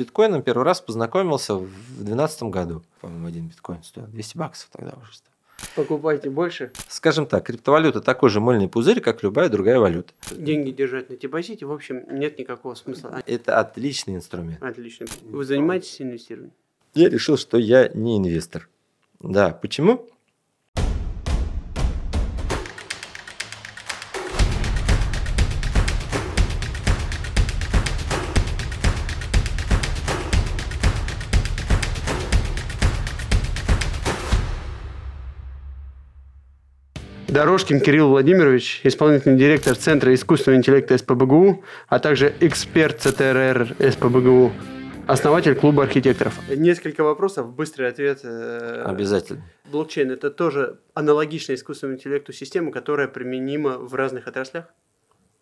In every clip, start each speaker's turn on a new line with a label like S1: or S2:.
S1: биткоином первый раз познакомился в 2012 году. По-моему, один биткоин стоил 200 баксов тогда уже стоил.
S2: Покупайте больше.
S1: Скажем так, криптовалюта такой же мыльный пузырь, как любая другая валюта.
S2: Деньги держать на депозите, в общем, нет никакого смысла. Это
S1: отличный инструмент.
S2: Отлично. Вы занимаетесь инвестированием?
S1: Я решил, что я не инвестор. Да, почему?
S2: Дорожкин Кирилл Владимирович, исполнительный директор Центра искусственного интеллекта СПБГУ, а также эксперт ЦТРР СПБГУ, основатель клуба архитекторов. Несколько вопросов, быстрый ответ. Э, Обязательно. Блокчейн – это тоже аналогичная искусственному интеллекту система, которая применима в разных отраслях?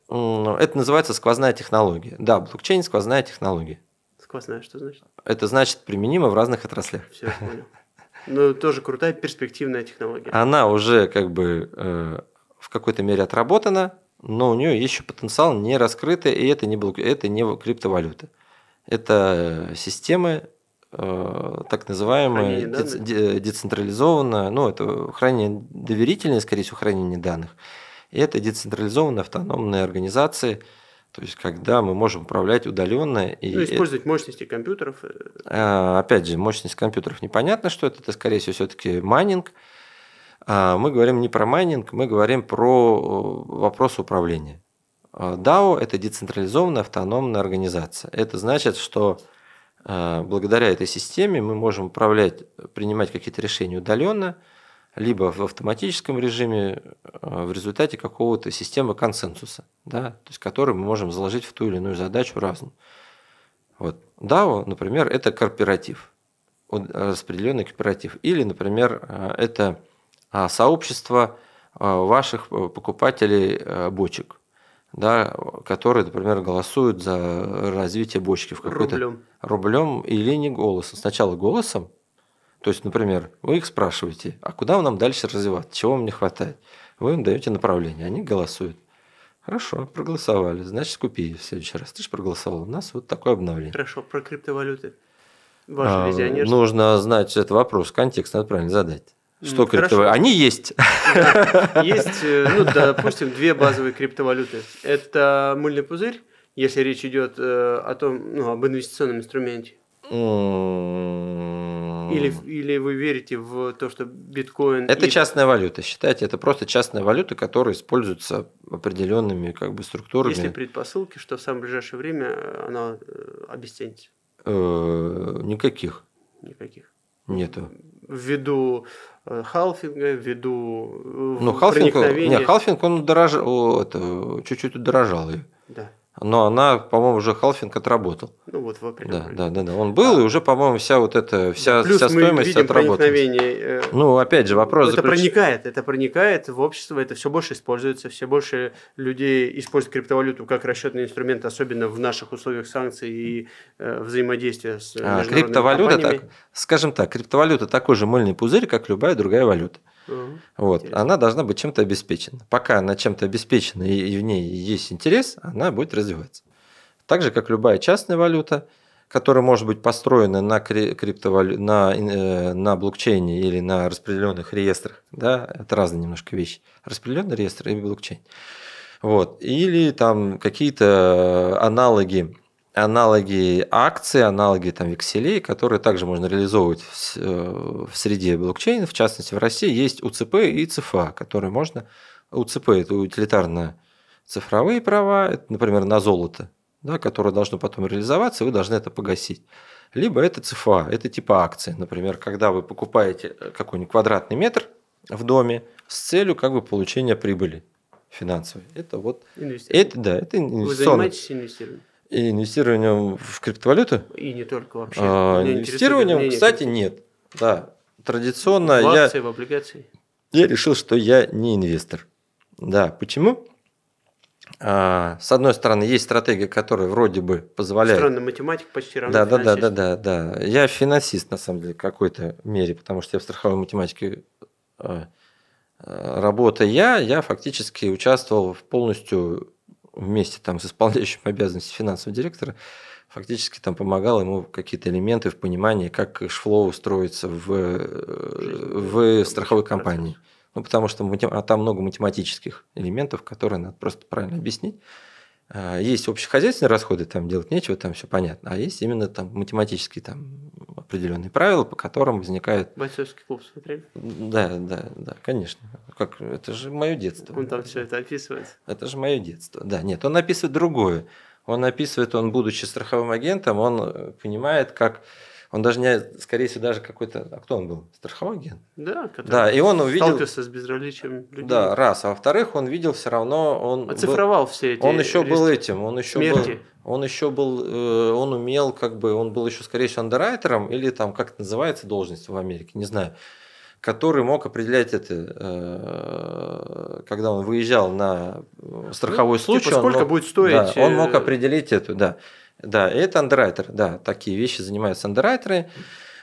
S1: Ну, это называется сквозная технология. Да, блокчейн – сквозная технология.
S2: Сквозная, что значит?
S1: Это значит применимо в разных отраслях.
S2: Все, понял. Ну, тоже крутая перспективная технология. Она
S1: уже как бы э, в какой-то мере отработана, но у нее еще потенциал не раскрытый, и это не, был, это не криптовалюта. Это системы, э, так называемые, дец, де, ну, это хранение доверительное, скорее всего, хранение данных. И это децентрализованные автономные организации – то есть, когда мы можем управлять удаленно. И... Ну, использовать
S2: мощности компьютеров. Э,
S1: а, опять же, мощность компьютеров непонятно, что это. Это, скорее всего, все-таки майнинг. А, мы говорим не про майнинг, мы говорим про вопрос управления. DAO а, – это децентрализованная автономная организация. Это значит, что благодаря этой системе мы можем управлять, принимать какие-то решения удаленно – либо в автоматическом режиме а, в результате какого-то системы консенсуса, да, то есть который мы можем заложить в ту или иную задачу разную. Вот. DAO, например, это корпоратив, а, распределенный корпоратив. Или, например, а, это сообщество ваших покупателей бочек, да, которые, например, голосуют за развитие бочки в какой-то рублем. рублем или не голосом. Сначала голосом, то есть, например, вы их спрашиваете, а куда нам дальше развиваться, чего вам не хватает? Вы им даете направление, они голосуют. Хорошо, проголосовали, значит, купи в следующий раз. Ты же проголосовал, у нас вот такое обновление.
S2: Хорошо, про криптовалюты. Ваше а, визионерство.
S1: Нужно знать этот вопрос, контекст надо правильно задать. Что ну, криптовалюты? Они есть. есть, э, ну, допустим, две базовые
S2: криптовалюты. Это мыльный пузырь, если речь идет э, о том, ну, об инвестиционном инструменте.
S1: М-м-м или,
S2: или вы верите в то, что биткоин... Это и... частная
S1: валюта, считайте, это просто частная валюта, которая используется определенными как бы структурами. Есть ли
S2: предпосылки, что в самое ближайшее время э, она э, обесценится?
S1: Э, никаких. Никаких? Нету.
S2: Ввиду халфинга, ввиду ну, халфинг, не халфинг,
S1: он удорож... это, чуть-чуть удорожал ее. Да но она, по-моему, уже халфинг отработал. Ну вот в апреле. Да, да, да, да. Он был, а, и уже, по-моему, вся вот эта вся, ну, плюс вся стоимость мы видим отработана. Э, ну, опять же, вопрос. Это заключ... проникает,
S2: это проникает в общество, это все больше используется, все больше людей используют криптовалюту как расчетный инструмент, особенно в наших условиях санкций и э, взаимодействия с а, криптовалюта, так,
S1: скажем так, криптовалюта такой же мыльный пузырь, как любая другая валюта. Вот. Она должна быть чем-то обеспечена. Пока она чем-то обеспечена и в ней есть интерес, она будет развиваться. Так же, как любая частная валюта, которая может быть построена на, криптовалю... на, э, на блокчейне или на распределенных реестрах. Да? Это разные немножко вещи. Распределенный реестр и блокчейн. Вот. Или там какие-то аналоги аналоги акций, аналоги там векселей, которые также можно реализовывать в, э, в среде блокчейна, в частности в России есть УЦП и ЦФА, которые можно... УЦП – это утилитарно цифровые права, это, например, на золото, да, которое должно потом реализоваться, и вы должны это погасить. Либо это ЦФА, это типа акции, например, когда вы покупаете э, какой-нибудь квадратный метр в доме с целью как бы получения прибыли финансовой. Это вот... Это, да, это инвестиционный. Вы занимаетесь инвестированием? И инвестированием в криптовалюту? И не только вообще. А, Меня инвестированием, кстати, нет. Да, традиционно в акции, я... в
S2: облигации?
S1: Я решил, что я не инвестор. Да, почему? А, с одной стороны, есть стратегия, которая вроде бы позволяет... Странный математик почти равно да, да, да, да, да, да. Я финансист, на самом деле, в какой-то мере, потому что я в страховой математике а, а, работая, я фактически участвовал в полностью вместе там с исполняющим обязанности финансового директора фактически там помогал ему какие-то элементы в понимании, как кэшфлоу устроиться в, э, в страховой компании. Ну, потому что а там много математических элементов, которые надо просто правильно объяснить. А, есть общехозяйственные расходы, там делать нечего, там все понятно. А есть именно там математические там определенные правила, по которым возникают...
S2: Бойцовский клуб смотрели?
S1: Да, да, да, конечно. Как, это же мое детство. Он
S2: там все это описывает?
S1: Это же мое детство. Да, нет, он описывает другое. Он описывает, он, будучи страховым агентом, он э, понимает, как он даже не, скорее всего, даже какой-то, а кто он был? Страховой ген? Да, который да, и он увидел,
S2: сталкивался с безразличием людей. Да, раз. А
S1: во-вторых, он видел все равно, он оцифровал был, все эти. Он еще был этим, он еще смерти. был, он еще был, он умел, как бы, он был еще, скорее всего, андеррайтером или там как это называется должность в Америке, не знаю который мог определять это, э, когда он выезжал на э, страховой ну, случай. Типа, сколько он мог, будет стоить? Да, он э, мог определить это, да. Да, это андеррайтер, да, такие вещи занимаются андеррайтеры.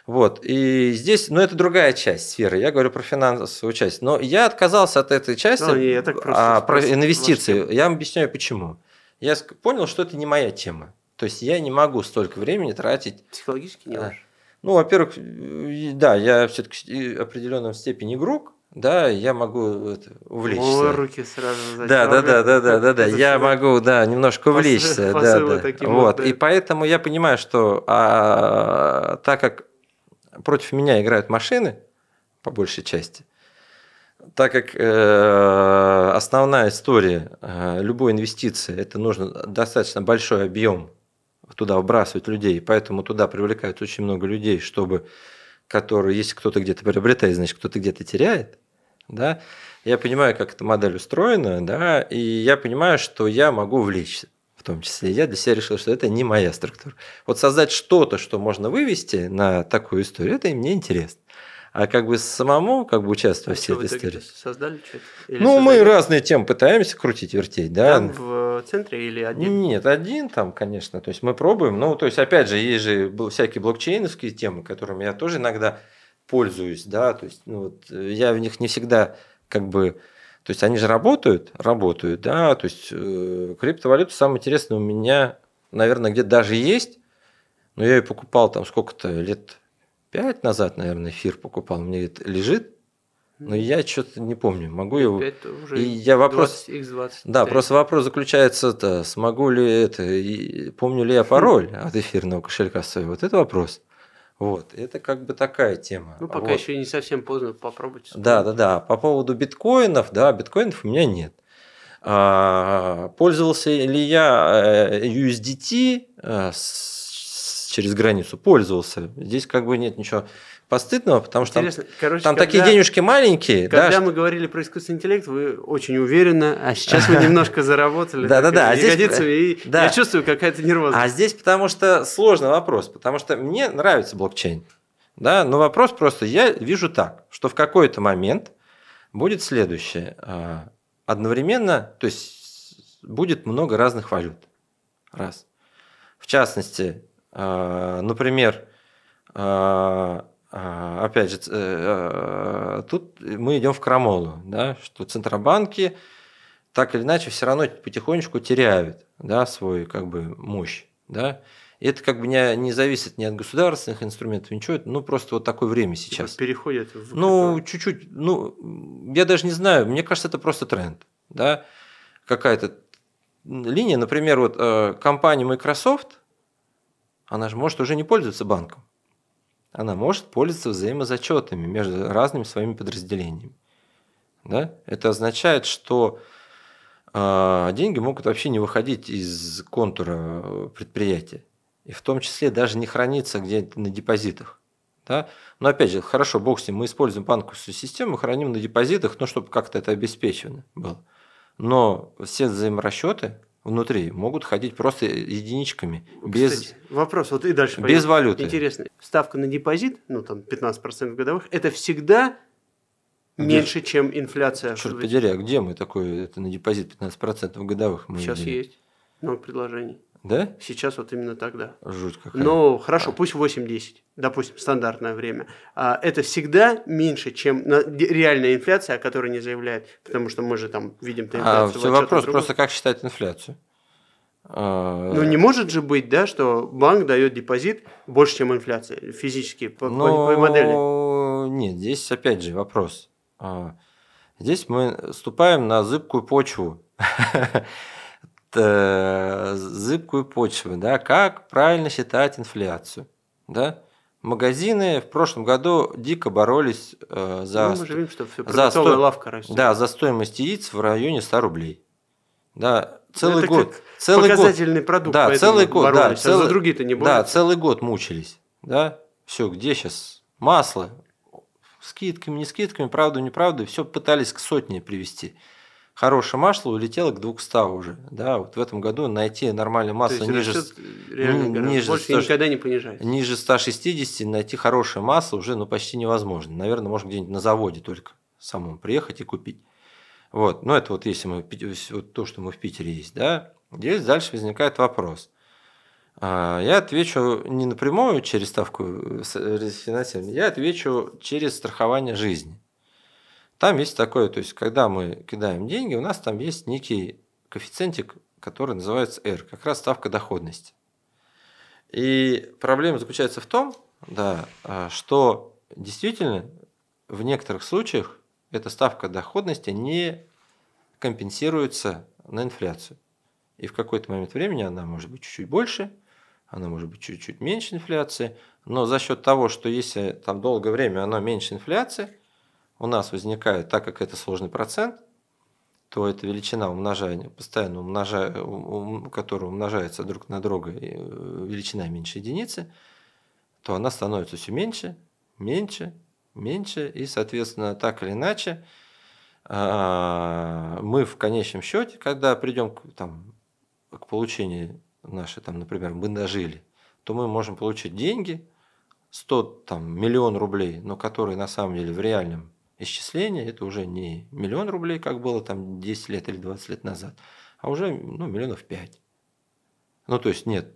S1: Вот, и здесь, ну, это другая часть сферы, я говорю про финансовую часть, но я отказался от этой части, ну, я так а, про инвестиции, немножко. я вам объясняю почему. Я понял, что это не моя тема, то есть я не могу столько времени тратить. Психологически не можешь? Ну, во-первых, да, я все-таки в определенном степени игрок, да, я могу увлечься. О, руки сразу затягивают. Да, да, да, да, да, да, да. Я могу, да, немножко увлечься. да, да. вот. И поэтому я понимаю, что а, так как против меня играют машины, по большей части, так как э, основная история э, любой инвестиции, это нужно достаточно большой объем туда вбрасывать людей, поэтому туда привлекают очень много людей, чтобы который если кто-то где-то приобретает, значит, кто-то где-то теряет, да, я понимаю, как эта модель устроена, да, и я понимаю, что я могу влечься в том числе. Я для себя решил, что это не моя структура. Вот создать что-то, что можно вывести на такую историю, это мне интересно а как бы самому как бы участвовать а в всей этой истории. Создали что-то? Или ну, создали? мы разные темы пытаемся крутить, вертеть, да. Там в центре или один? Нет, один там, конечно. То есть мы пробуем. Ну, то есть, опять же, есть же всякие блокчейновские темы, которыми я тоже иногда пользуюсь, да. То есть, ну, вот, э, я в них не всегда как бы то есть они же работают, работают, да, то есть э, криптовалюта, самое интересное у меня, наверное, где даже есть, но я ее покупал там сколько-то лет Пять назад, наверное, эфир покупал. Мне это лежит но я что-то не помню, могу его. Уже и я вопрос. x 20 да, просто вопрос заключается, это смогу ли это, и помню ли я хм. пароль от эфирного кошелька своего. Вот это вопрос. Вот, это как бы такая тема.
S2: Ну, пока вот. еще не совсем поздно, попробовать.
S1: Да, да, да. По поводу биткоинов, да, биткоинов у меня нет. А, пользовался ли я э, USDT э, с через границу, пользовался. Здесь как бы нет ничего постыдного, потому что Интересно. там, Короче, там когда, такие денежки маленькие. Когда да,
S2: мы что... говорили про искусственный интеллект, вы очень уверенно, а сейчас мы немножко заработали да-да-да, а здесь, и да. я чувствую
S1: какая-то нервозность. А здесь потому что сложный вопрос, потому что мне нравится блокчейн. Да, но вопрос просто, я вижу так, что в какой-то момент будет следующее. А, одновременно, то есть будет много разных валют. Раз. В частности, а, например, а, а, опять же, э, тут мы идем в крамолу, да, что центробанки так или иначе все равно потихонечку теряют да, свою как бы, мощь. Да? И это как бы не, не зависит ни от государственных инструментов, ничего. Ну, просто вот такое время сейчас. Типа переходит в... Ну, чуть-чуть. Ну, я даже не знаю. Мне кажется, это просто тренд. Да? Какая-то линия. Например, вот э, компания Microsoft – она же может уже не пользоваться банком. Она может пользоваться взаимозачетами между разными своими подразделениями. Да? Это означает, что э, деньги могут вообще не выходить из контура э, предприятия. И в том числе даже не храниться где-то на депозитах. Да? Но опять же, хорошо, бог с ним, мы используем банковскую систему, храним на депозитах, ну, чтобы как-то это обеспечено было. Но все взаиморасчеты внутри могут ходить просто единичками. Ну, без
S2: вопрос, вот и дальше. Без пойдем. валюты. Интересно. Ставка на депозит, ну там 15% годовых, это всегда где? меньше,
S1: чем инфляция. Черт подери, а где мы такой? это на депозит 15% годовых? Мы Сейчас видели.
S2: есть много предложений. Да? Сейчас вот именно так, да. Жуть какая. Ну, хорошо, а. пусть 8-10, допустим, стандартное время. А, это всегда меньше, чем реальная инфляция, о которой не заявляет, потому что мы же там видим инфляцию. А, все вопрос другой. просто,
S1: как считать инфляцию? А, ну, не может
S2: же быть, да, что банк дает депозит больше, чем инфляция физически по, Но... по ну,
S1: модели? Нет, здесь опять же вопрос. А, здесь мы ступаем на зыбкую почву. Э, зыбкую почву, да, как правильно считать инфляцию, да. Магазины в прошлом году дико боролись э, за, ну, мы же что все за, сто... лавка Да, за стоимость яиц в районе 100 рублей. Да, целый Это год. Целый показательный год. продукт. Да, целый год. Боролись. Да, целый, а за другие-то не борются. Да, целый год мучились. Да, все, где сейчас масло? Скидками, не скидками, правду, неправду, все пытались к сотне привести хорошее масло улетело к 200 уже. Да, вот в этом году найти нормальное масло То есть, ниже, реально ниже, больше 100, никогда не понижает. ниже 160 найти хорошее масло уже ну, почти невозможно. Наверное, может где-нибудь на заводе только самому приехать и купить. Вот, но ну, это вот если мы вот то, что мы в Питере есть, да. Здесь дальше возникает вопрос. А, я отвечу не напрямую через ставку рефинансирования, э, э, я отвечу через страхование жизни. Там есть такое, то есть когда мы кидаем деньги, у нас там есть некий коэффициентик, который называется R, как раз ставка доходности. И проблема заключается в том, да, а, что действительно в некоторых случаях эта ставка доходности не компенсируется на инфляцию. И в какой-то момент времени она может быть чуть-чуть больше, она может быть чуть-чуть меньше инфляции, но за счет того, что если там долгое время она меньше инфляции, у нас возникает, так как это сложный процент, то эта величина умножения, постоянно умножая, ум, которая умножается друг на друга, э, величина меньше единицы, то она становится все меньше, меньше, меньше, и, соответственно, так или иначе, а, мы в конечном счете, когда придем к, там, к получению нашей, там, например, мы дожили, то мы можем получить деньги, 100, там, миллион рублей, но которые на самом деле в реальном исчисления, это уже не миллион рублей, как было там 10 лет или 20 лет назад, а уже ну, миллионов 5. Ну, то есть нет.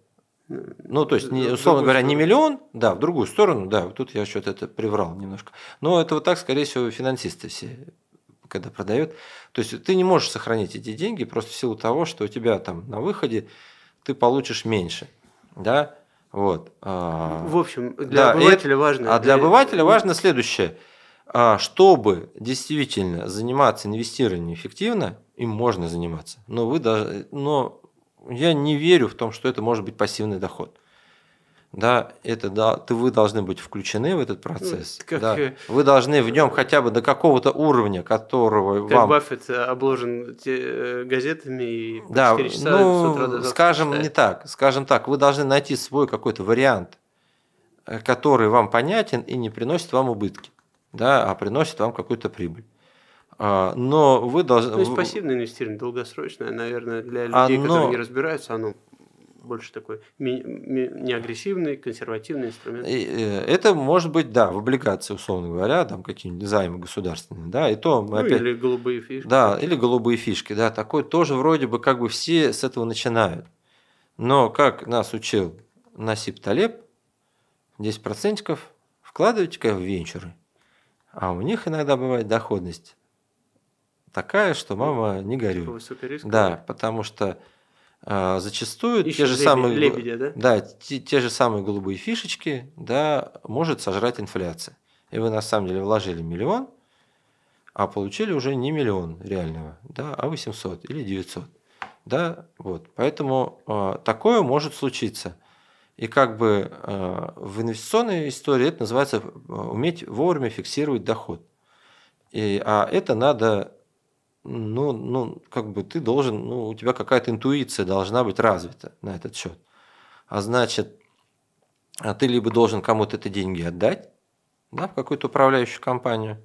S1: Э, ну, то есть, условно говоря, сторону. не миллион, да, в другую сторону, да, тут я что-то это приврал немножко. Но это вот так, скорее всего, финансисты все когда продают. То есть ты не можешь сохранить эти деньги просто в силу того, что у тебя там на выходе ты получишь меньше. Да? Вот. А. В общем, для да, обывателя это, важно. А для, для обывателя э, важно следующее – а чтобы действительно заниматься инвестированием эффективно, им можно заниматься, но вы даже, но я не верю в том, что это может быть пассивный доход. Да, это да, ты вы должны быть включены в этот процесс. Ну, как, да. Вы должны в нем хотя бы до какого-то уровня, которого как вам.
S2: Баффет обложен э, газетами и да, часа ну, с утра до скажем
S1: читает. не так, скажем так, вы должны найти свой какой-то вариант, э, который вам понятен и не приносит вам убытки да, а приносит вам какую-то прибыль. А, но вы должны... Ну, то есть
S2: пассивное инвестирование долгосрочное, наверное, для людей, оно... которые не разбираются, оно больше такой неагрессивный, консервативный инструмент.
S1: И, э, это может быть, да, в облигации, условно говоря, там какие-нибудь займы государственные, да, и то мы ну, опять... или голубые фишки. Да, или голубые фишки, да, такой тоже вроде бы как бы все с этого начинают. Но как нас учил Насип Талеб, 10% вкладывайте-ка в венчуры – а у них иногда бывает доходность такая, что ну, мама не типа горюй. Да, потому что а, зачастую Ищут те же самые лебедя, да? Да, те, те же самые голубые фишечки, да, может сожрать инфляция. И вы на самом деле вложили миллион, а получили уже не миллион реального, да, а 800 или 900. Да, вот. Поэтому э, такое может случиться – и как бы э, в инвестиционной истории это называется э, уметь вовремя фиксировать доход. И, а это надо, ну, ну, как бы ты должен, ну, у тебя какая-то интуиция должна быть развита на этот счет. А значит, а ты либо должен кому-то эти деньги отдать, да, в какую-то управляющую компанию,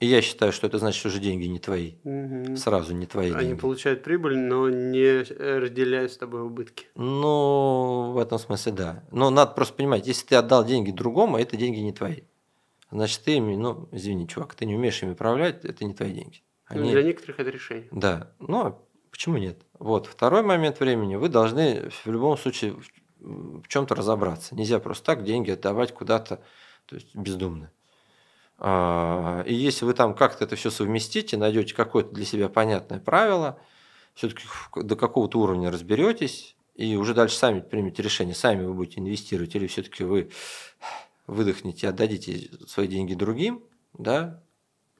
S1: и я считаю, что это значит, что уже деньги не твои. Угу. Сразу не твои Они деньги. Они
S2: получают прибыль, но не э, разделяют с тобой убытки.
S1: Ну, в этом смысле, да. Но надо просто понимать, если ты отдал деньги другому, это деньги не твои. Значит, ты ими, ну, извини, чувак, ты не умеешь ими управлять, это не твои деньги. Ну, Они... Для некоторых это решение. Да. Но ну, а почему нет? Вот, второй момент времени. Вы должны в любом случае в чем-то разобраться. Нельзя просто так деньги отдавать куда-то то есть бездумно. А, и если вы там как-то это все совместите, найдете какое-то для себя понятное правило, все-таки до какого-то уровня разберетесь, и уже дальше сами примете решение, сами вы будете инвестировать, или все-таки вы выдохнете, отдадите свои деньги другим, да,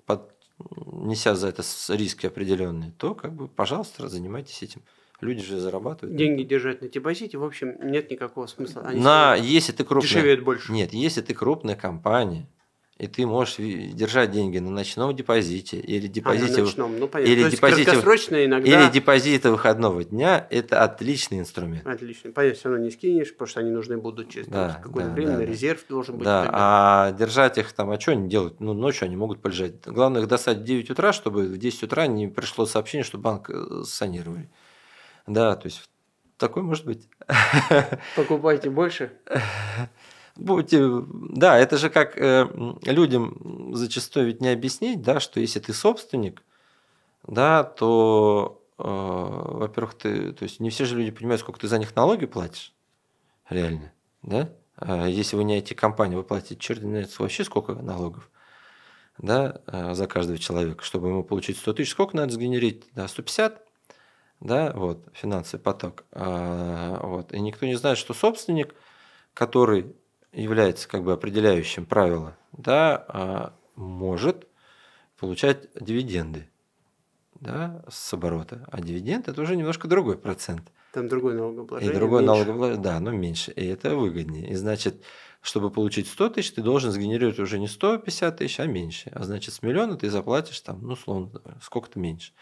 S1: под, неся за это риски определенные, то как бы, пожалуйста, занимайтесь этим. Люди же зарабатывают. Деньги
S2: да. держать на депозите, в общем, нет никакого смысла. Они на, если ты крупная, дешевеют
S1: больше. Нет, если ты крупная компания, и ты можешь держать деньги на ночном депозите или а, депозите, а, ночном. Ну, или, депозите иногда... или депозиты выходного дня – это отличный инструмент.
S2: отличный Понятно, все равно не скинешь, потому что они нужны будут через да, какое-то да, время, да, резерв да. должен быть. Да,
S1: а держать их там, а что они делают? Ну, ночью они могут полежать. Главное их достать в 9 утра, чтобы в 10 утра не пришло сообщение, что банк э, санировали. Да, то есть такой может быть.
S2: Покупайте больше.
S1: будете, да, это же как э, людям зачастую ведь не объяснить, да, что если ты собственник, да, то, э, во-первых, ты, то есть не все же люди понимают, сколько ты за них налоги платишь, реально, да. А если вы не эти компании вы платите черт знает вообще сколько налогов, да, э, за каждого человека, чтобы ему получить 100 тысяч, сколько надо сгенерить, да, 150, да, вот, финансовый поток, а, вот, и никто не знает, что собственник, который является как бы определяющим правило, да, а может получать дивиденды да, с оборота. А дивиденд это уже немножко другой процент.
S2: Там другой налогообложение. И другой меньше.
S1: налогообложение, да, но ну, меньше. И это выгоднее. И значит, чтобы получить 100 тысяч, ты должен сгенерировать уже не 150 тысяч, а меньше. А значит, с миллиона ты заплатишь там, ну, словно, сколько-то меньше.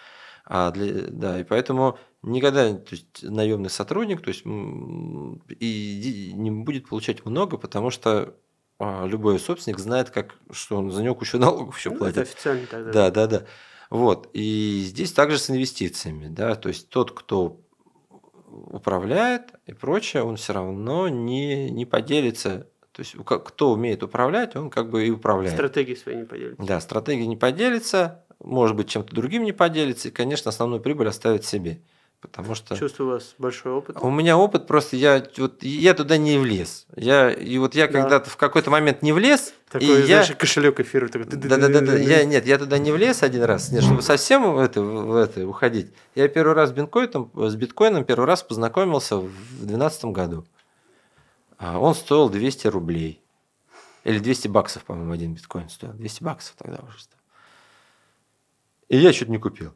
S1: А для, да, и поэтому никогда то есть, наемный сотрудник то есть, и не будет получать много, потому что а, любой собственник знает, как, что он за него кучу налогов еще ну, платит. Это официально тогда. Да, да, да. Вот. И здесь также с инвестициями. Да? То есть тот, кто управляет и прочее, он все равно не, не поделится. То есть кто умеет управлять, он как бы и управляет.
S2: Стратегии свои не поделится.
S1: Да, стратегии не поделится, может быть, чем-то другим не поделится, и, конечно, основную прибыль оставит себе. Потому что... Чувствую
S2: у вас большой опыт.
S1: У меня опыт просто, я, вот, я туда не влез. Я, и вот я да. когда-то в какой-то момент не влез. Такой, и знаешь, я... кошелек эфира. Да-да-да, я, нет, я туда не влез один раз, нет, чтобы совсем в это, в это уходить. Я первый раз с биткоином, с биткоином первый раз познакомился в 2012 году. А, он стоил 200 рублей. Или 200 баксов, по-моему, один биткоин стоил. 200 баксов тогда уже стоил. И я чуть не купил.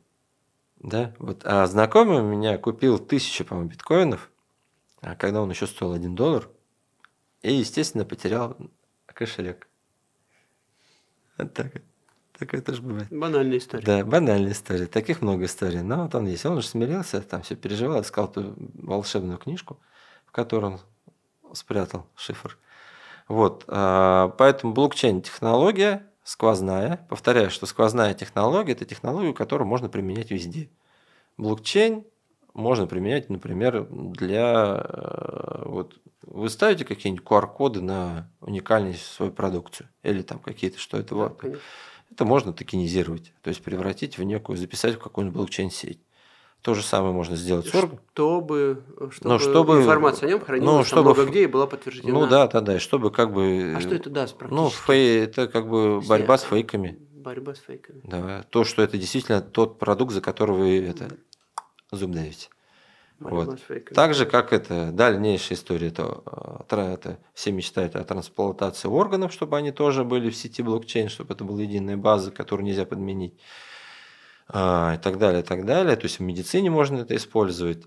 S1: Да? Вот. А знакомый у меня купил тысячу, по-моему, биткоинов, а когда он еще стоил 1 доллар, и, естественно, потерял кошелек. Вот так. это тоже бывает. Банальная история. Да, банальная история. Таких много историй. Но вот он есть. Он же смирился, там все переживал, искал ту волшебную книжку, в которой он спрятал шифр. Вот. А, поэтому блокчейн-технология сквозная. Повторяю, что сквозная технология – это технология, которую можно применять везде. Блокчейн можно применять, например, для… Э, вот, вы ставите какие-нибудь QR-коды на уникальность свою продукцию или там какие-то, что это да, вот. Конечно. Это можно токенизировать, то есть превратить в некую, записать в какую-нибудь блокчейн-сеть. То же самое можно сделать Чтобы,
S2: э, чтобы, ну, чтобы информация о нем хранилась ну, чтобы, много где и была подтверждена. Ну да,
S1: да, да. Чтобы как бы. А что э, это даст ну, практически? Ну, фей, это как бы Снят. борьба с фейками. Борьба с фейками. Да. То, что это действительно тот продукт, за который вы это зуб давите. Борьба вот. Так же, как это дальнейшая история, то, э, это все мечтают о трансплантации органов, чтобы они тоже были в сети блокчейн, чтобы это была единая база, которую нельзя подменить. А, и так далее, и так далее. То есть в медицине можно это использовать.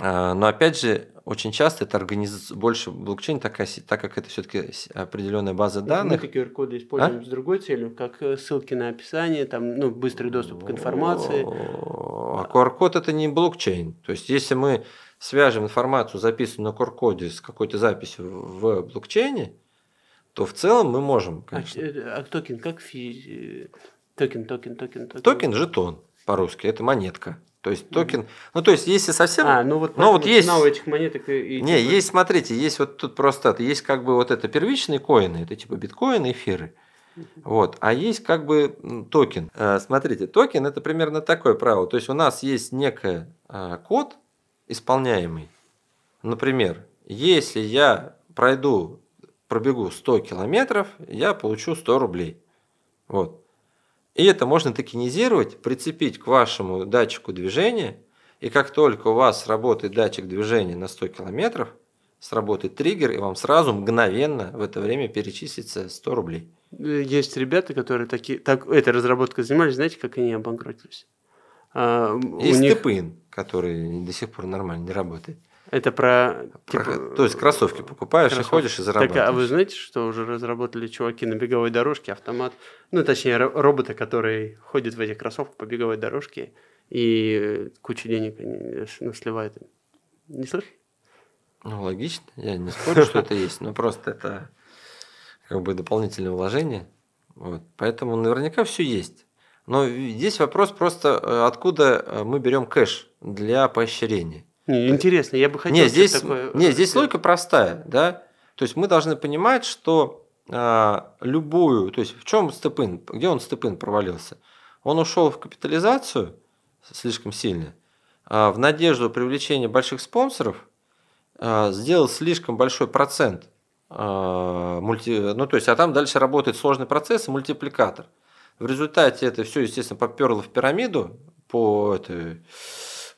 S1: А, но опять же, очень часто это организация, больше блокчейн, такая, так как это все-таки определенная база данных. Мы QR-коды а? используем а?
S2: с другой целью, как э, ссылки на
S1: описание, там, ну, быстрый доступ к информации. А QR-код это не блокчейн. То есть, если мы свяжем информацию, записанную на QR-коде с какой-то записью в блокчейне, то в целом мы можем.
S2: Конечно. А, а токен как фи... Токен, токен, токен, токен. Токен –
S1: жетон по-русски, это монетка. То есть токен, ну то есть если совсем, а, ну вот, ну, вот есть, у этих
S2: монеток и, не, типа... есть,
S1: смотрите, есть вот тут просто, есть как бы вот это первичные коины, это типа биткоины, эфиры, вот, а есть как бы токен. Э, смотрите, токен это примерно такое правило, то есть у нас есть некий а, код исполняемый, например, если я пройду, пробегу 100 километров, я получу 100 рублей, вот, и это можно токенизировать, прицепить к вашему датчику движения, и как только у вас работает датчик движения на 100 километров, сработает триггер, и вам сразу мгновенно в это время перечислится 100 рублей. Есть ребята, которые такие, так, этой
S2: разработкой занимались, знаете, как они обанкротились? А, Есть них... ТПИН,
S1: который до сих пор нормально не работает.
S2: Это про... Типа, про типа, то есть кроссовки э, покупаешь кроссовки. и ходишь и зарабатываешь. Так, а вы знаете, что уже разработали чуваки на беговой дорожке автомат? Ну, точнее, робота, который ходит в эти кроссовки по беговой дорожке и кучу денег ну, э, сливает. Не слышал?
S1: Ну, логично. Я не спорю, что это есть. Но просто это как бы дополнительное вложение. Вот. Поэтому наверняка все есть. Но здесь вопрос просто, э, откуда мы берем кэш для поощрения. Интересно, я бы хотел... Не здесь, такое... Э, нет, здесь логика простая, да? То есть мы должны понимать, что э, любую... То есть в чем Степын, где он Степын провалился? Он ушел в капитализацию слишком сильно, э, в надежду привлечения больших спонсоров, э, сделал слишком большой процент мульти... ну то есть, а там дальше работает сложный процесс мультипликатор. В результате это все, естественно, поперло в пирамиду по этой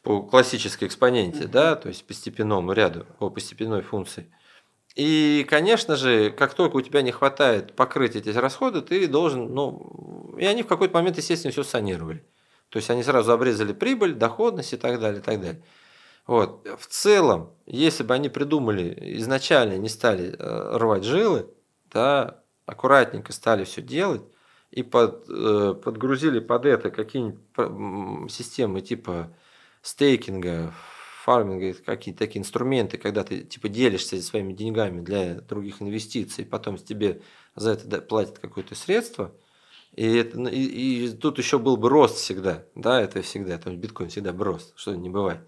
S1: по классической экспоненте, да, то есть по степенному ряду, по степенной функции. И, конечно же, как только у тебя не хватает покрыть эти расходы, ты должен, ну, и они в какой-то момент, естественно, все санировали. То есть они сразу обрезали прибыль, доходность и так далее, и так далее. Вот. В целом, если бы они придумали, изначально не стали э, рвать жилы, да, аккуратненько стали все делать и под, э, подгрузили под это какие-нибудь системы типа стейкинга, фарминга, какие-то такие инструменты, когда ты типа делишься своими деньгами для других инвестиций, потом тебе за это платят какое-то средство, и, это, и, и тут еще был бы рост всегда, да, это всегда, там биткоин всегда бы рост, что не бывает.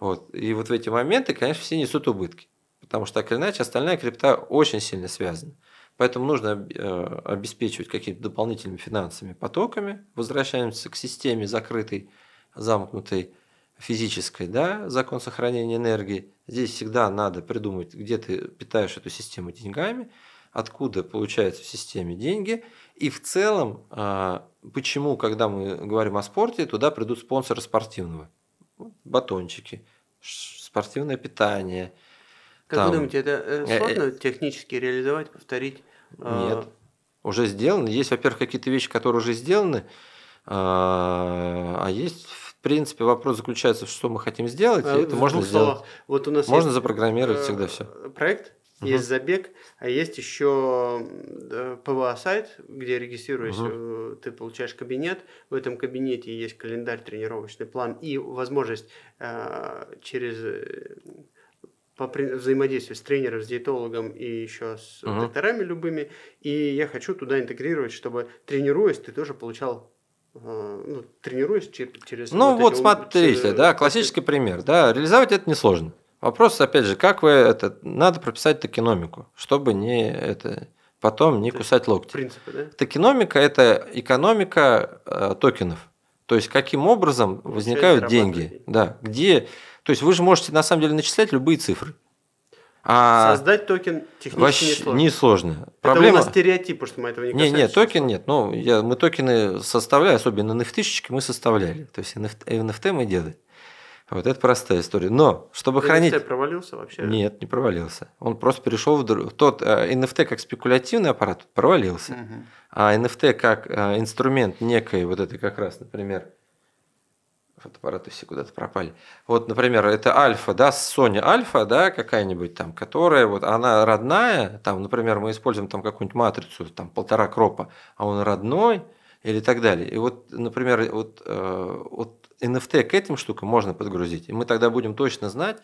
S1: Вот. И вот в эти моменты, конечно, все несут убытки, потому что так или иначе остальная крипта очень сильно связана. Поэтому нужно э, обеспечивать какими-то дополнительными финансовыми потоками. Возвращаемся к системе закрытой, замкнутой, физической, да, закон сохранения энергии, здесь всегда надо придумать, где ты питаешь эту систему деньгами, откуда получаются в системе деньги, и в целом, а, почему, когда мы говорим о спорте, туда придут спонсоры спортивного, батончики, спортивное питание. Как там... вы думаете, это э, э, сложно
S2: э. технически реализовать, повторить? А? Нет,
S1: уже сделано. Есть, во-первых, какие-то вещи, которые уже сделаны, а, а есть в принципе, вопрос заключается, что мы хотим сделать, а, и это можно словах. сделать. Вот у нас можно запрограммировать э, всегда все. Проект, угу. есть
S2: забег, а есть еще ПВА-сайт, где регистрируясь, угу. Э, ты получаешь кабинет, в этом кабинете есть календарь, тренировочный план и возможность э, через э, по взаимодействию с тренером, с диетологом и еще с uh-huh. докторами любыми. И я хочу туда интегрировать, чтобы тренируясь, ты тоже получал Э, ну, тренируюсь через... Ну вот, вот смотрите,
S1: ум... Э, да, классический пример. Да, реализовать это несложно. Вопрос, опять же, как вы это... Надо прописать токеномику, чтобы не это потом не то кусать локти. Принципы, да? Токеномика – это экономика э, токенов. То есть, каким образом возникают деньги. Да, где... То есть, вы же можете, на самом деле, начислять любые цифры. А Создать токен технически вообще несложно. несложно. Это Проблема... у нас стереотипы, что мы этого не касаемся. Нет, нет, токен нет. Ну, я, мы токены составляли, особенно nft мы составляли. То есть NFT, NFT мы делали. Вот это простая история. Но чтобы NFT хранить... провалился вообще? Нет, не провалился. Он просто перешел в друг... тот NFT э, как спекулятивный аппарат провалился, угу. а NFT как э, инструмент некой вот этой как раз, например, фотоаппараты все куда-то пропали. Вот, например, это альфа, да, Sony альфа, да, какая-нибудь там, которая вот, она родная, там, например, мы используем там какую-нибудь матрицу, там, полтора кропа, а он родной, или так далее. И вот, например, вот, э, вот NFT к этим штукам можно подгрузить, и мы тогда будем точно знать,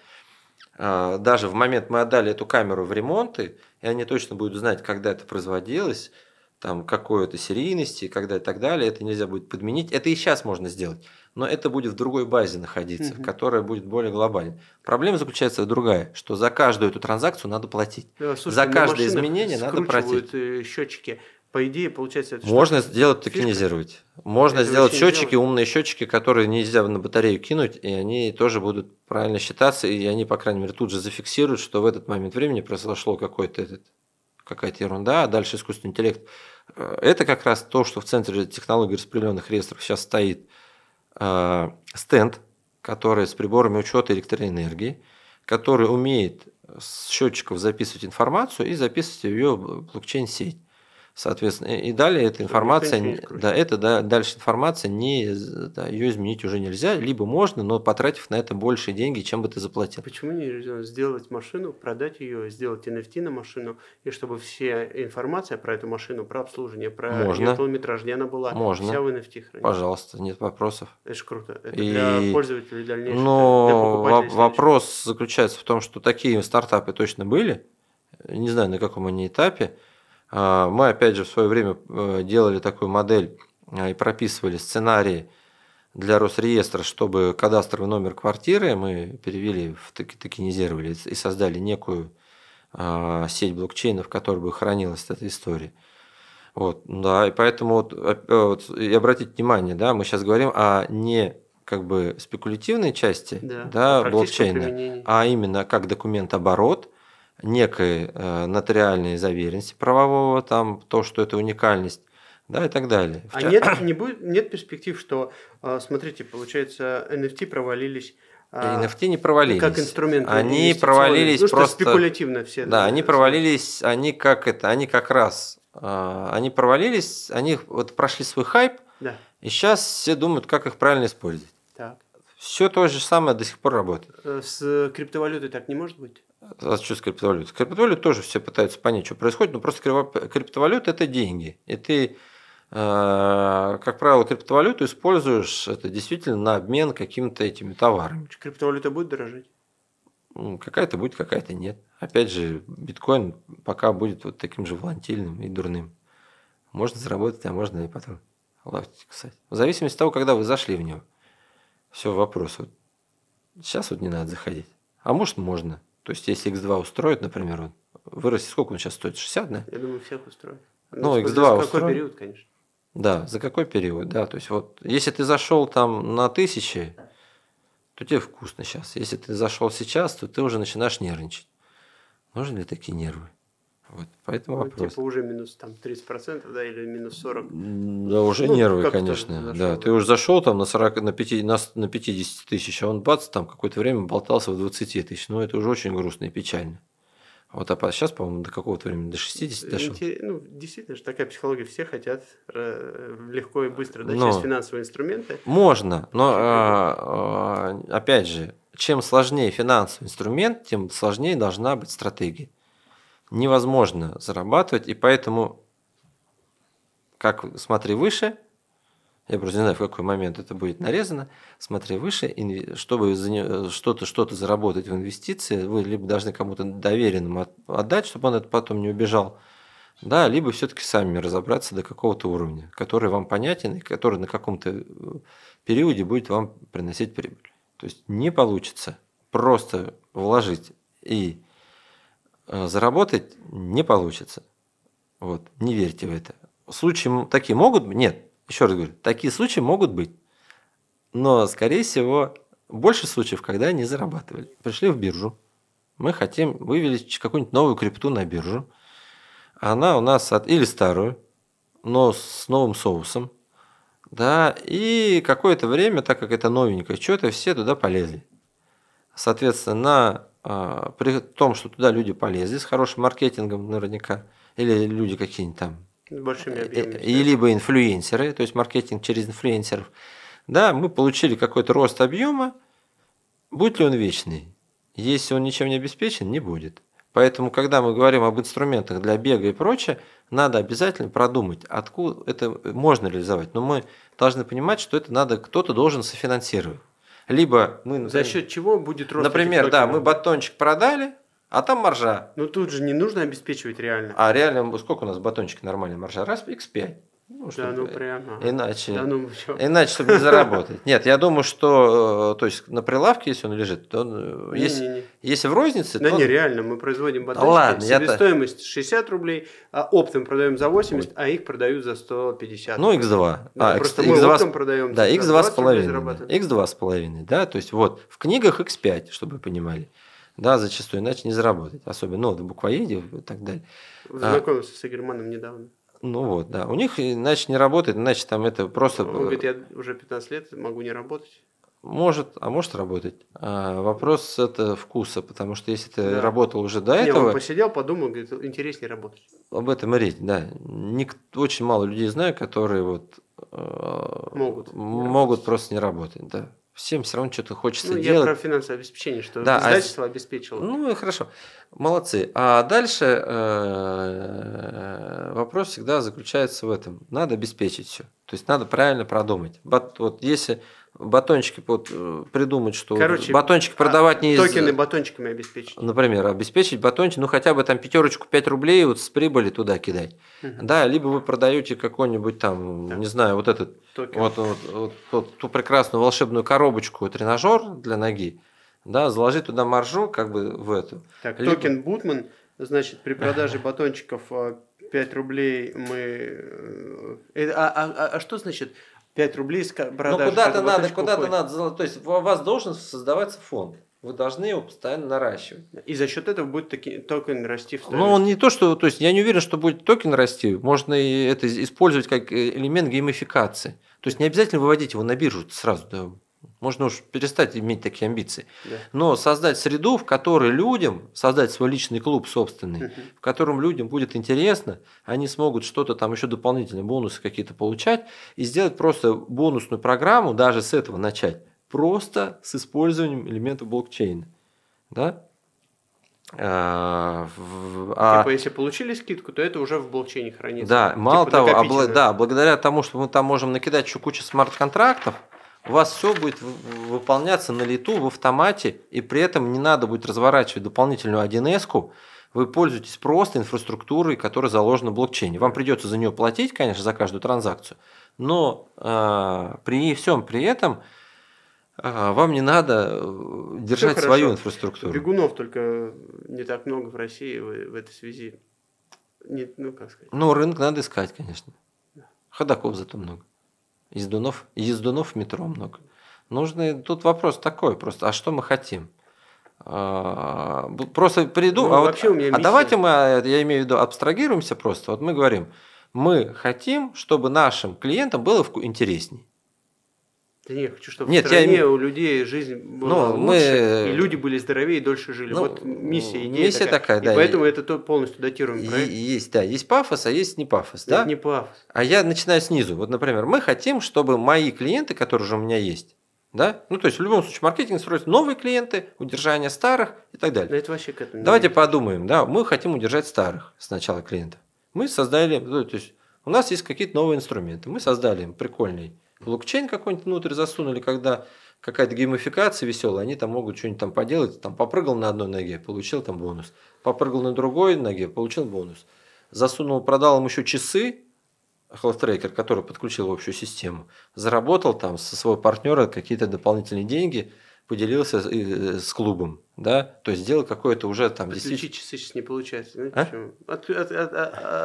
S1: э, даже в момент мы отдали эту камеру в ремонты, и они точно будут знать, когда это производилось, там какой-то серийности когда и так далее, это нельзя будет подменить. Это и сейчас можно сделать, но это будет в другой базе находиться, угу. которая будет более глобальной. Проблема заключается другая, что за каждую эту транзакцию надо платить. Слушайте, за ну, каждое изменение надо платить.
S2: Э, счетчики. По идее, получается, это Можно что сделать токенизировать.
S1: Можно это сделать счетчики, делать. умные счетчики, которые нельзя на батарею кинуть, и они тоже будут правильно считаться, и они, по крайней мере, тут же зафиксируют, что в этот момент времени произошло какой-то этот какая-то ерунда, а дальше искусственный интеллект. Э, это как раз то, что в Центре технологий распределенных реестров сейчас стоит э, стенд, который с приборами учета электроэнергии, который умеет с счетчиков записывать информацию и записывать ее в блокчейн-сеть. Соответственно, и далее эта информация, не, да, это да, дальше информация не, да, ее изменить уже нельзя, либо можно, но потратив на это больше деньги, чем бы ты заплатил.
S2: Почему нельзя сделать машину, продать ее, сделать NFT на машину и чтобы вся информация про эту машину, про обслуживание, про можно. ее километраж, она была, можно. вся в NFT хранится?
S1: Пожалуйста, нет вопросов. Это же круто. Это и... для пользователей дальнейшего. Но для вопрос заключается в том, что такие стартапы точно были. Не знаю, на каком они этапе а, мы, опять же, в свое время э, делали такую модель а, и прописывали сценарии для Росреестра, чтобы кадастровый номер квартиры мы перевели, токенизировали и создали некую а, сеть блокчейнов, в которой бы хранилась эта история. Вот, да, и поэтому вот, э, э, вот, и обратите внимание, да, мы сейчас говорим о не как бы спекулятивной части да, да, блокчейна, применении. а именно как документ оборот – некой э, нотариальной заверенности правового, там то, что это уникальность, да, и так далее. А Вчера... нет,
S2: не будет, нет перспектив, что, э, смотрите, получается, NFT провалились NFT а, не провалились. Как инструмент. Они провалились ну, просто спекулятивно все. Да, да они провалились,
S1: они как это, они как раз, э, они провалились, они вот прошли свой хайп, да. и сейчас все думают, как их правильно использовать. Так. Все то же самое до сих пор работает.
S2: С криптовалютой так не может быть?
S1: А что с криптовалютой? С тоже все пытаются понять, что происходит, но просто криптовалюта – это деньги. И ты, э, как правило, криптовалюту используешь это действительно на обмен какими-то этими товарами.
S2: Криптовалюта будет дорожить?
S1: Ну, какая-то будет, какая-то нет. Опять же, биткоин пока будет вот таким же волатильным и дурным. Можно заработать, а можно и потом ловить кстати. В зависимости от того, когда вы зашли в него. Все, вопрос. Вот сейчас вот не надо заходить. А может, можно. То есть, если X2 устроит, например, он вырастет, сколько он сейчас стоит? 60, да? Я
S2: думаю, всех устроит. Ну, ну X2 за какой период, конечно.
S1: Да, за какой период, да. То есть, вот, если ты зашел там на тысячи, то тебе вкусно сейчас. Если ты зашел сейчас, то ты уже начинаешь нервничать. Нужны ли такие нервы? Вот, поэтому ну, вопрос.
S2: Типа уже минус там 30%, да, или минус 40%. Да, уже ну, нервы, конечно. Зашел, да. да, ты
S1: уже зашел там на, 40, на, 50, на 50 тысяч, а он бац, там какое-то время болтался в 20 тысяч. Ну, это уже очень грустно и печально. Вот а сейчас, по-моему, до какого-то времени, до 60 дошел.
S2: Ну, действительно же такая психология, все хотят э, легко и быстро, да, но через финансовые инструменты.
S1: Можно, но а, а, опять же, чем сложнее финансовый инструмент, тем сложнее должна быть стратегия невозможно зарабатывать, и поэтому, как смотри выше, я просто не знаю, в какой момент это будет нарезано, смотри выше, чтобы э, что-то что то заработать в инвестиции, вы либо должны кому-то доверенному отдать, чтобы он это потом не убежал, да, либо все-таки сами разобраться до какого-то уровня, который вам понятен и который на каком-то э, периоде будет вам приносить прибыль. То есть не получится просто вложить и Э, заработать не получится. Вот, не верьте в это. Случаи такие могут быть? Нет, еще раз говорю, такие случаи могут быть. Но, скорее всего, больше случаев, когда они зарабатывали. Пришли в биржу. Мы хотим вывели какую-нибудь новую крипту на биржу. Она у нас от... или старую, но с новым соусом. Да, и какое-то время, так как это новенькое что-то, все туда полезли. Соответственно, на а, при том, что туда люди полезли с хорошим маркетингом наверняка, или люди какие-нибудь там,
S2: Большими э, э, и,
S1: либо инфлюенсеры, то есть маркетинг через инфлюенсеров, да, мы получили какой-то рост объема, будет ли он вечный? Если он ничем не обеспечен, не будет. Поэтому, когда мы говорим об инструментах для бега и прочее, надо обязательно продумать, откуда это можно реализовать. Но мы должны понимать, что это надо, кто-то должен софинансировать. Либо мы... Например, За счет чего будет рост? Например, да, мы батончик продали, а там маржа.
S2: Ну тут же не нужно обеспечивать реально.
S1: А реально, сколько у нас батончик нормальный маржа? Раз, x5.
S2: Ну, чтобы, да ну прямо. Иначе, да ну, иначе чтобы не заработать.
S1: Нет, я думаю, что э, то есть на прилавке, если он лежит, то он, не, если, не, не. если в рознице, да то... не, реально, мы производим батончики. Ладно, Себестоимость
S2: я... 60 рублей, а оптом продаем за 80, Ой. а их продают за 150. Ну, x2. Да, а, просто x, мы оптом продаем да, x2 с половиной.
S1: x2 с половиной, да, то есть вот в книгах x5, чтобы вы понимали. Да, зачастую, иначе не заработать. Особенно ну, в буквоеде и так далее. А знакомился
S2: а, с Игерманом недавно.
S1: Ну вот, да. У них иначе не работает, иначе там это просто... Он говорит,
S2: я уже 15 лет могу не работать.
S1: Может, а может работать. А вопрос это вкуса, потому что если ты да. работал уже до не, этого... Я
S2: посидел, подумал, говорит, интереснее работать.
S1: Об этом и речь, да. Никто Очень мало людей знаю, которые вот... Могут. Э, могут не просто не работать, да всем все равно что-то хочется ну, делать. Я про
S2: финансовое обеспечение, что да, а издательство а... обеспечило.
S1: Ну и хорошо, молодцы. А дальше э, вопрос всегда заключается в этом. Надо обеспечить все. То есть надо правильно продумать. Вот, вот если батончики под, э, придумать, что Короче, батончики продавать а, не Токены из...
S2: батончиками обеспечить.
S1: Например, обеспечить батончики, ну хотя бы там пятерочку 5 рублей вот с прибыли туда кидать. Угу. Да, либо вы продаете какой-нибудь там, так. не знаю, вот этот, Токен. вот, вот, вот, вот ту прекрасную волшебную коробочку, тренажер для ноги, да, заложи туда маржу как бы в эту. Так, либо... токен
S2: Бутман, значит, при продаже батончиков 5 э, рублей мы... Э, а, а, а, а что значит 5
S1: рублей ну, продажи. ну куда-то надо, куда-то надо, то есть у вас должен создаваться фонд вы
S2: должны его постоянно наращивать. И за счет этого будет таки, токен расти в стоимости. Ну, он
S1: не то, что, то есть я не уверен, что будет токен расти, можно и это использовать как э, элемент геймификации. То есть не обязательно выводить его на биржу сразу, да, можно уж перестать иметь такие амбиции. Да. Но создать среду, в которой людям, создать свой личный клуб собственный, в котором людям будет интересно, они смогут что-то там еще дополнительные бонусы какие-то получать и сделать просто бонусную программу, даже с этого начать, просто с использованием элементов блокчейна. Да? А, а, типа, если получили скидку,
S2: то это уже в блокчейне хранится. Да, типа мало того, обла- да,
S1: благодаря тому, что мы там можем накидать еще кучу смарт-контрактов, у вас все будет выполняться на лету в автомате, и при этом не надо будет разворачивать дополнительную 1С. Вы пользуетесь просто инфраструктурой, которая заложена в блокчейне. Вам придется за нее платить, конечно, за каждую транзакцию, но э, при всем при этом э, вам не надо э, держать свою инфраструктуру.
S2: Бегунов только не так много в России в, в этой связи. Не, ну, как сказать.
S1: Ну, рынок надо искать, конечно. Ходаков зато много ездунов, ездунов метро много. Нужно, тут вопрос такой просто, а что мы хотим? А, просто приду, ну, а, вот, а давайте мы, а, я имею в виду, абстрагируемся просто. Вот мы говорим, мы хотим, чтобы нашим клиентам было интересней.
S2: Да я хочу, чтобы Нет, в стране я... у людей жизнь была ну, лучше, мы... и люди были здоровее и дольше жили. Ну, вот миссия, идея миссия такая. такая и да, поэтому и... это то полностью датируемый проект.
S1: есть, да, есть пафос, а есть не пафос. Да? да? не пафос. А я начинаю снизу. Вот, например, мы хотим, чтобы мои клиенты, которые уже у меня есть, да? Ну, то есть, в любом случае, маркетинг строится новые клиенты, удержание старых и так далее. Да это вообще к этому Давайте нет. подумаем, да, мы хотим удержать старых сначала клиентов. Мы создали, ну, то есть, у нас есть какие-то новые инструменты, мы создали прикольный блокчейн какой-нибудь внутрь засунули, когда какая-то геймификация веселая, они там могут что-нибудь там поделать, там попрыгал на одной ноге, получил там бонус, попрыгал на другой ноге, получил бонус. Засунул, продал им еще часы, Халфтрекер, который подключил в общую систему, заработал там со своего партнера какие-то дополнительные деньги, поделился э, э, с клубом, да, то есть сделал какое-то уже там... Отключить
S2: 10... часы сейчас не получается, знаете, а? от, от, от,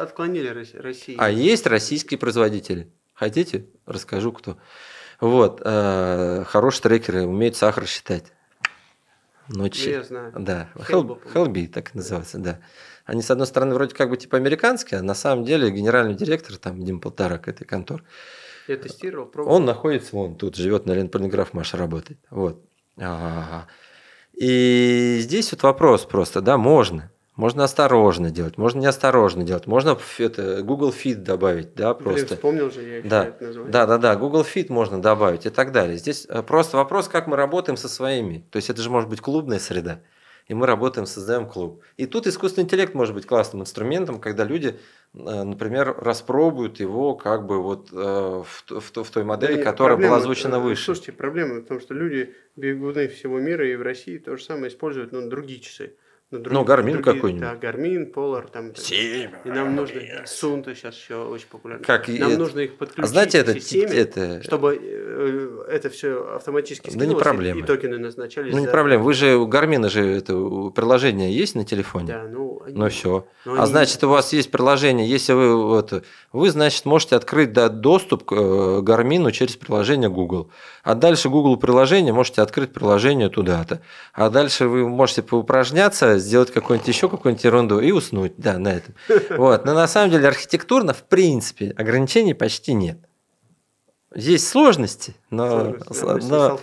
S2: отклонили Россию. А есть
S1: российские производители, Хотите? Расскажу, кто. Вот. Э, хорошие трекеры умеют сахар считать. Ночи. Ну, Я знаю. Да. Хелби, так и называется, да. да. Они, с одной стороны, вроде как бы типа американские, а на самом деле генеральный директор, там, Дим Полторак этой контор.
S2: Я тестировал, э, пробовал. Он
S1: находится вон тут, живет на Ленпорнограф, Маша работает. Вот. А-а-а. И здесь вот вопрос просто, да, можно. Можно осторожно делать, можно неосторожно делать, можно это, Google Fit добавить, да, просто. Блин, вспомнил же я да. это Да, да, да, Google Fit можно добавить и так далее. Здесь э, просто вопрос, как мы работаем со своими. То есть это же может быть клубная среда, и мы работаем, создаем клуб. И тут искусственный интеллект может быть классным инструментом, когда люди, э, например, распробуют его как бы вот э, в, в, в той модели, да которая проблема, была озвучена выше. Слушайте,
S2: проблема в том, что люди бегуны всего мира и в России то же самое используют, но другие часы. Ну, ну Гармин какой-нибудь. Да, Гармин, Polar. Там, семя. И нам нужно... Сунта сейчас еще очень популярно. Как, нам это... нужно их подключить а знаете, это, системе, это... чтобы э, это все автоматически ну, скинулось. Да не проблема. И, и токены назначались. Ну, не за... проблема. Вы
S1: же, у Гармина же это приложение есть на телефоне? Да, ну... Они... Ну, все. Но ну, а они... значит, у вас есть приложение, если вы... Вот, вы, значит, можете открыть да, доступ к э, Гармину через приложение Google. А дальше Google приложение можете открыть приложение туда-то. А дальше вы можете поупражняться сделать какую-нибудь еще какую-нибудь ерунду и уснуть, да, на этом. Вот. Но на самом деле архитектурно, в принципе, ограничений почти нет. Есть сложности, но, Сложность, но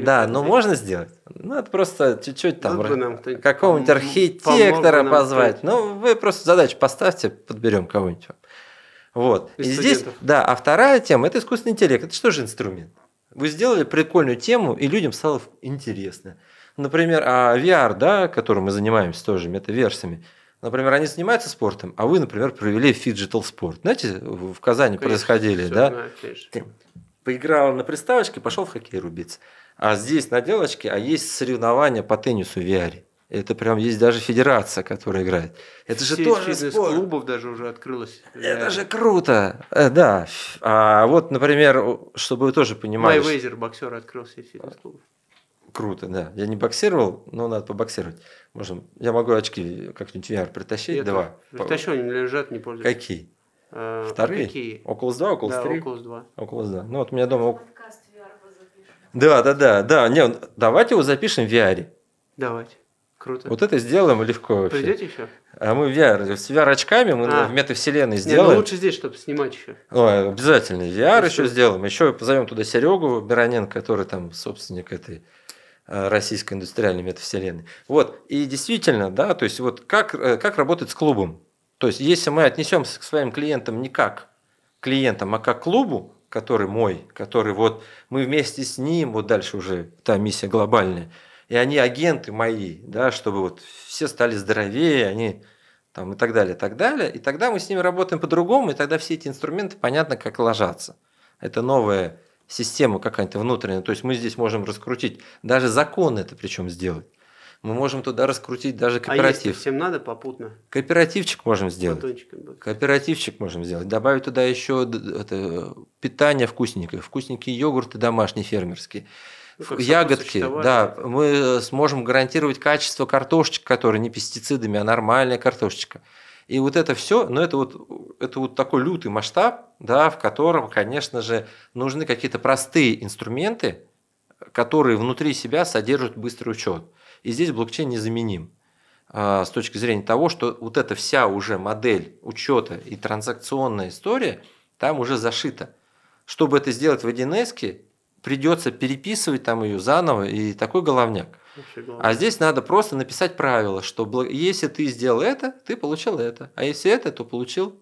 S1: да, но можно сделать. Надо ну, просто чуть-чуть там какого-нибудь архитектора позвать. Ну, вы просто задачу поставьте, подберем кого-нибудь. Вот. Из и студентов. здесь, да, а вторая тема – это искусственный интеллект. Это что же инструмент? Вы сделали прикольную тему, и людям стало интересно. Например, а VR, да, которым мы занимаемся тоже, метаверсами, Например, они занимаются спортом, а вы, например, провели фиджитал спорт. Знаете, в Казани конечно, происходили, да? Знаю, Поиграл на приставочке, пошел в хоккей рубиться. А здесь на делочке, а есть соревнования по теннису в VR. Это прям есть даже федерация, которая играет. Это Все же тоже
S2: спорт. клубов даже уже открылось. Это же
S1: круто, э, да. А вот, например, чтобы вы тоже понимали. Майвейзер
S2: боксер открылся из фитнес-клубов.
S1: Круто, да. Я не боксировал, но надо побоксировать. Можно, я могу очки как-нибудь VR притащить, Нет, два. Притащу, они лежат, не пользуюсь. Какие? А, Вторые? Около Oculus 2, Oculus да, 3? Oculus 2. 2. Ну вот у меня дома... да, да, да, да. Не, давайте его запишем в VR.
S2: Давайте. Круто. Вот это сделаем легко вообще. Придете еще?
S1: А мы VR, с VR-очками мы а. в метавселенной сделаем. Не, ну лучше
S2: здесь, чтобы снимать еще.
S1: Ой, обязательно. VR еще, сделаем. Еще позовем туда Серегу Мироненко, который там собственник этой а, российской индустриальной метавселенной. Вот. И действительно, да, то есть вот как, э, как работать с клубом? То есть если мы отнесемся к своим клиентам не как клиентам, а как клубу, который мой, который вот мы вместе с ним, вот дальше уже та миссия глобальная – и они агенты мои, да, чтобы вот все стали здоровее, они там и так далее, и так далее. И тогда мы с ними работаем по-другому, и тогда все эти инструменты понятно, как ложатся. Это новая система какая-то внутренняя. То есть мы здесь можем раскрутить, даже закон это причем сделать. Мы можем туда раскрутить даже кооператив. А если всем
S2: надо попутно?
S1: Кооперативчик можем сделать. Батончиком. Кооперативчик можем сделать. Добавить туда еще это, питание вкусненькое. Вкусненькие йогурты домашние, фермерские ягодки, да, мы э, сможем гарантировать качество картошечки, которая не пестицидами, а нормальная картошечка. И вот это все, ну это вот, это вот такой лютый масштаб, да, в котором, конечно же, нужны какие-то простые инструменты, которые внутри себя содержат быстрый учет. И здесь блокчейн незаменим а, с точки зрения того, что вот эта вся уже модель учета и транзакционная история там уже зашита. Чтобы это сделать в 1С, придется переписывать там ее заново, и такой головняк. А здесь надо просто написать правило, что если ты сделал это, ты получил это. А если это, то получил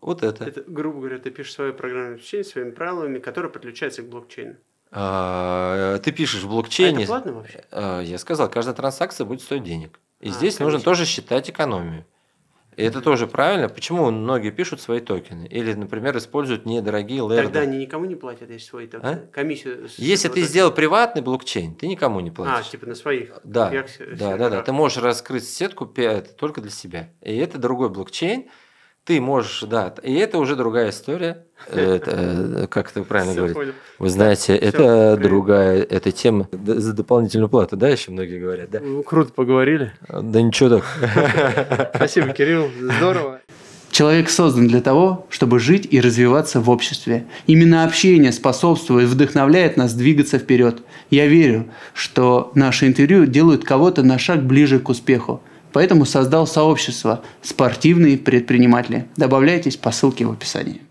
S1: вот это. это
S2: грубо говоря, ты пишешь свою программное обеспечение своими правилами, которые подключаются к блокчейну.
S1: А, ты пишешь в блокчейне. А это платно вообще? А, я сказал, каждая транзакция будет стоить денег. И а, здесь конечно. нужно тоже считать экономию. И это тоже правильно. Почему многие пишут свои токены? Или, например, используют недорогие лэрды? Тогда
S2: они никому не платят, если свои токены. А? Комиссию. Если ты сделал
S1: приватный блокчейн, ты никому не платишь. А, типа
S2: на своих. Да, да, да,
S1: да. Ты можешь раскрыть сетку только для себя. И это другой блокчейн, ты можешь, да, и это уже другая история, э, это, э, как это правильно говорить Вы знаете, Все, это привет. другая, эта тема за дополнительную плату, да, еще многие говорят, да? Ну,
S2: круто поговорили.
S1: Да ничего
S2: так. Спасибо, Кирилл, здорово. Человек создан для того, чтобы жить и развиваться в обществе. Именно общение способствует, вдохновляет нас двигаться вперед. Я верю, что наши интервью делают кого-то на шаг ближе к успеху – Поэтому создал сообщество «Спортивные предприниматели». Добавляйтесь по ссылке в описании.